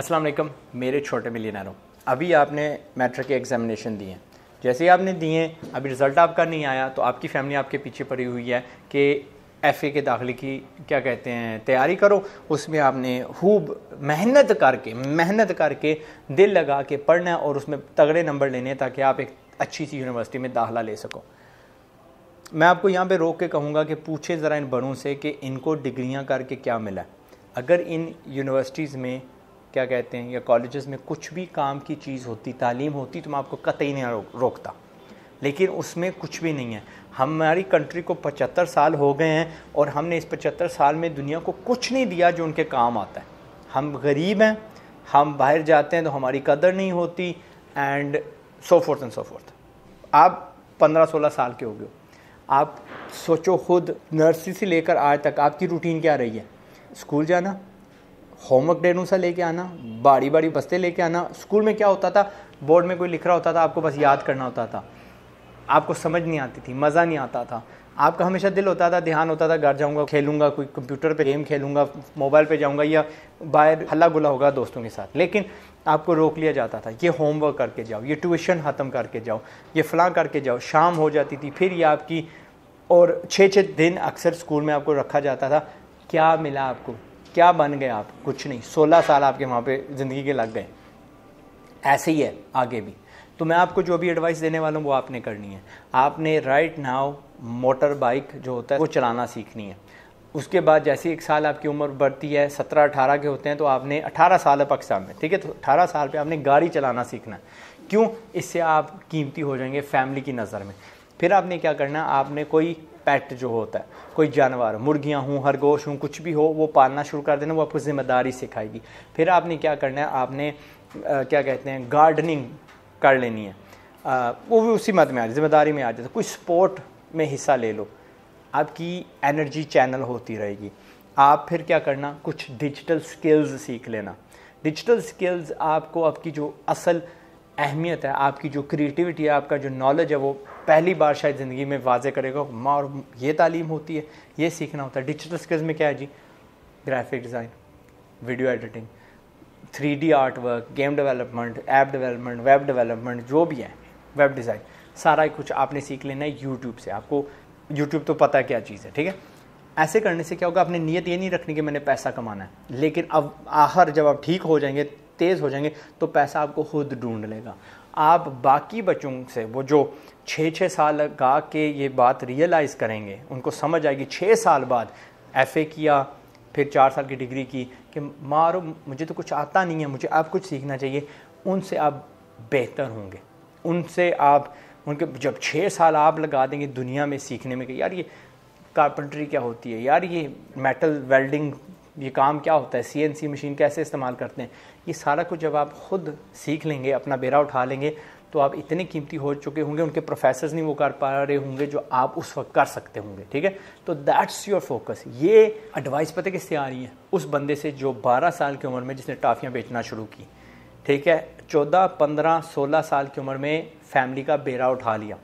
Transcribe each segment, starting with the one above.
अस्सलाम वालेकुम मेरे छोटे मिलियनरों अभी आपने मैट्रिक के एग्जामिनेशन दिए हैं जैसे ही आपने दिए अभी रिज़ल्ट आपका नहीं आया तो आपकी फैमिली आपके पीछे पड़ी हुई है कि एफ के दाखिले की क्या कहते हैं तैयारी करो उसमें आपने खूब मेहनत करके मेहनत करके दिल लगा के पढ़ना है और उसमें तगड़े नंबर लेने हैं ताकि आप एक अच्छी सी यूनिवर्सिटी में दाखिला ले सको मैं आपको यहाँ पे रोक के कहूँगा कि पूछे ज़रा इन बड़ों से कि इनको डिग्रियाँ करके क्या मिला अगर इन यूनिवर्सिटीज़ में क्या कहते हैं या कॉलेज़ में कुछ भी काम की चीज़ होती तालीम होती तो मैं आपको कतई नहीं रोक, रोकता लेकिन उसमें कुछ भी नहीं है हमारी कंट्री को पचहत्तर साल हो गए हैं और हमने इस पचहत्तर साल में दुनिया को कुछ नहीं दिया जो उनके काम आता है हम गरीब हैं हम बाहर जाते हैं तो हमारी कदर नहीं होती and so forth and so forth आप पंद्रह सोलह साल के हो गए आप सोचो खुद नर्सरी से लेकर आज तक आपकी रूटीन क्या रही है स्कूल जाना होमवर्क अनुसार लेके आना बारी बारी बस्ते लेके आना स्कूल में क्या होता था बोर्ड में कोई लिख रहा होता था आपको बस याद करना होता था आपको समझ नहीं आती थी मज़ा नहीं आता था आपका हमेशा दिल होता था ध्यान होता था घर जाऊंगा खेलूंगा कोई कंप्यूटर पे गेम खेलूंगा मोबाइल पे जाऊंगा या बाहर हल्ला गुला होगा दोस्तों के साथ लेकिन आपको रोक लिया जाता था ये होमवर्क करके जाओ ये ट्यूशन ख़त्म करके जाओ ये फ़लाँ करके जाओ शाम हो जाती थी फिर ये आपकी और छः छः दिन अक्सर स्कूल में आपको रखा जाता था क्या मिला आपको क्या बन गए आप कुछ नहीं सोलह साल आपके वहाँ पे ज़िंदगी के लग गए ऐसे ही है आगे भी तो मैं आपको जो भी एडवाइस देने वाला हूँ वो आपने करनी है आपने राइट नाव मोटर बाइक जो होता है वो चलाना सीखनी है उसके बाद जैसे एक साल आपकी उम्र बढ़ती है सत्रह अठारह के होते हैं तो आपने अठारह साल है पाकिस्तान में ठीक है तो अठारह साल पे आपने गाड़ी चलाना सीखना क्यों इससे आप कीमती हो जाएंगे फैमिली की नज़र में फिर आपने क्या करना आपने कोई पेट जो होता है कोई जानवर मुर्गियाँ हों खरगोश हों कुछ भी हो वो पालना शुरू कर देना वो आपको ज़िम्मेदारी सिखाएगी फिर आपने क्या करना है आपने आ, क्या कहते हैं गार्डनिंग कर लेनी है आ, वो भी उसी मत में आ जाए जिम्मेदारी में आ जाता कोई स्पोर्ट में हिस्सा ले लो आपकी एनर्जी चैनल होती रहेगी आप फिर क्या करना कुछ डिजिटल स्किल्स सीख लेना डिजिटल स्किल्स आपको आपकी जो असल अहमियत है आपकी जो क्रिएटिविटी है आपका जो नॉलेज है वो पहली बार शायद ज़िंदगी में वाजे करेगा माँ और ये तालीम होती है ये सीखना होता है डिजिटल स्किल्स में क्या है जी graphic design video editing three D art work game development app development web development जो भी है वेब डिज़ाइन सारा कुछ आपने सीख लेना है यूट्यूब से आपको यूट्यूब तो पता है क्या चीज़ है ठीक है ऐसे करने से क्या होगा आपने नीयत ये नहीं रखनी कि मैंने पैसा कमाना है लेकिन अब आखिर जब आप ठीक हो जाएंगे तेज़ हो जाएंगे तो पैसा आपको खुद ढूंढ लेगा आप बाकी बच्चों से वो जो छः छः साल लगा के ये बात रियलाइज़ करेंगे उनको समझ आएगी छः साल बाद एफ़ किया फिर चार साल की डिग्री की कि मारो मुझे तो कुछ आता नहीं है मुझे आप कुछ सीखना चाहिए उनसे आप बेहतर होंगे उनसे आप उनके जब छः साल आप लगा देंगे दुनिया में सीखने में कि यार ये कारपेंट्री क्या होती है यार ये मेटल वेल्डिंग ये काम क्या होता है सीएनसी मशीन कैसे इस्तेमाल करते हैं ये सारा कुछ जब आप खुद सीख लेंगे अपना बेरा उठा लेंगे तो आप इतने कीमती हो चुके होंगे उनके प्रोफेसर्स नहीं वो कर पा रहे होंगे जो आप उस वक्त कर सकते होंगे ठीक है तो दैट्स योर फोकस ये एडवाइस पता किससे आ रही है उस बंदे से जो 12 साल की उम्र में जिसने टाफियाँ बेचना शुरू की ठीक है 14, 15, 16 साल की उम्र में फैमिली का बेरा उठा लिया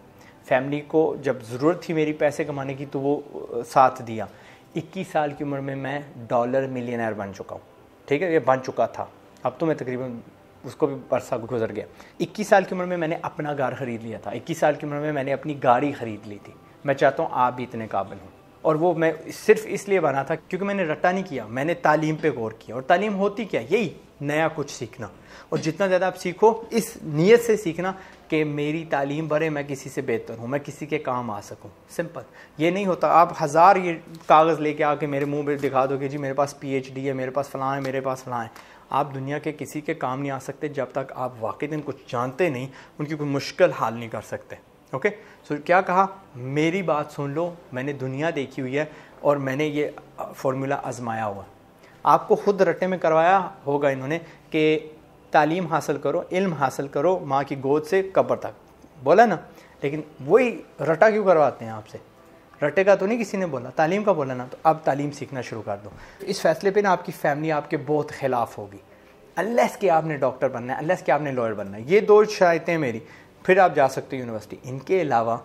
फैमिली को जब ज़रूरत थी मेरी पैसे कमाने की तो वो साथ दिया 21 साल की उम्र में मैं डॉलर मिलियनर बन चुका हूँ ठीक है ये बन चुका था अब तो मैं तकरीबन उसको भी बरसा गुजर गया 21 साल की उम्र में मैंने अपना घर ख़रीद लिया था 21 साल की उम्र में मैंने अपनी गाड़ी ख़रीद ली थी मैं चाहता हूँ आप भी इतने काबिल हों और वो मैं सिर्फ इसलिए बना था क्योंकि मैंने रट्टा नहीं किया मैंने तालीम पे गौर किया और तालीम होती क्या यही नया कुछ सीखना और जितना ज़्यादा आप सीखो इस नीयत से सीखना कि मेरी तालीम भरे मैं किसी से बेहतर हूँ मैं किसी के काम आ सकूँ सिंपल ये नहीं होता आप हज़ार ये कागज़ लेके आके मेरे मुंह पे दिखा दो कि जी मेरे पास पीएचडी है मेरे पास फ़लाँ है मेरे पास फ़लाँ है आप दुनिया के किसी के काम नहीं आ सकते जब तक आप वाकई दिन कुछ जानते नहीं उनकी कोई मुश्किल हाल नहीं कर सकते ओके सो so, क्या कहा मेरी बात सुन लो मैंने दुनिया देखी हुई है और मैंने ये फार्मूला आजमाया हुआ आपको खुद रट्टे में करवाया होगा इन्होंने कि तालीम हासिल करो इल्म हासिल करो माँ की गोद से कब्र तक बोला ना लेकिन वही रटा क्यों करवाते हैं आपसे रटे का तो नहीं किसी ने बोला तालीम का बोला ना तो अब तालीम सीखना शुरू कर दो इस फैसले पे ना आपकी फैमिली आपके बहुत खिलाफ होगी अल्लास के आपने डॉक्टर बनना है अल्लास के आपने लॉयर बनना है ये दो शरातें मेरी फिर आप जा सकते हो यूनिवर्सिटी इनके अलावा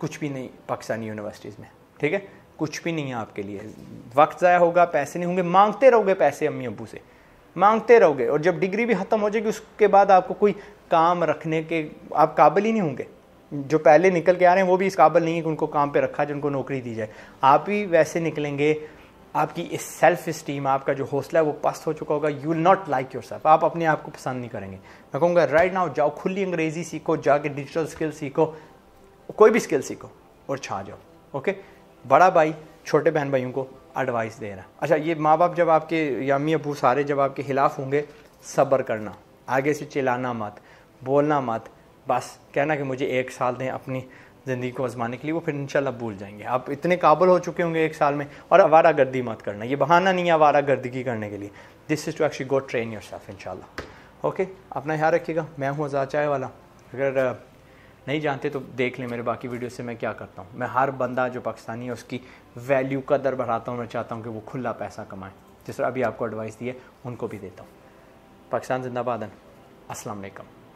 कुछ भी नहीं पाकिस्तानी यूनिवर्सिटीज़ में ठीक है कुछ भी नहीं है आपके लिए वक्त ज़ाया होगा पैसे नहीं होंगे मांगते रहोगे पैसे अम्मी अबू से मांगते रहोगे और जब डिग्री भी ख़त्म हो जाएगी उसके बाद आपको कोई काम रखने के आप काबिल ही नहीं होंगे जो पहले निकल के आ रहे हैं वो भी इस काबिल नहीं है कि उनको काम पे रखा जाए उनको नौकरी दी जाए आप ही वैसे निकलेंगे आपकी इस सेल्फ इस्टीम आपका जो हौसला है वो पस्त हो चुका होगा you will not like yourself आप अपने आप को पसंद नहीं करेंगे मैं कहूँगा राइट नाउ जाओ खुली अंग्रेजी सीखो जाके डिजिटल स्किल सीखो कोई भी स्किल सीखो और छा जाओ ओके बड़ा भाई छोटे बहन भाइयों को एडवाइस दे है अच्छा ये माँ बाप जब आपके या अबू सारे जब आपके खिलाफ होंगे सब्र करना आगे से चिल्लाना मत बोलना मत बस कहना कि मुझे एक साल दें अपनी ज़िंदगी को आजमाने के लिए वो फिर इंशाल्लाह भूल जाएंगे आप इतने काबुल हो चुके होंगे एक साल में और आवारा गर्दी मत करना ये बहाना नहीं है आवारा गर्दगी करने के लिए this is to actually go train yourself okay अपना ख्याल रखिएगा मैं हूँ आज़ाद चाय वाला अगर नहीं जानते तो देख लें मेरे बाकी वीडियो से मैं क्या करता हूँ मैं हर बंदा जो पाकिस्तानी है उसकी वैल्यू का दर बढ़ाता हूँ मैं चाहता हूँ कि वो खुला पैसा कमाएँ जिस तरह अभी आपको एडवाइस दी है उनको भी देता हूँ पाकिस्तान जिंदाबाद असलकम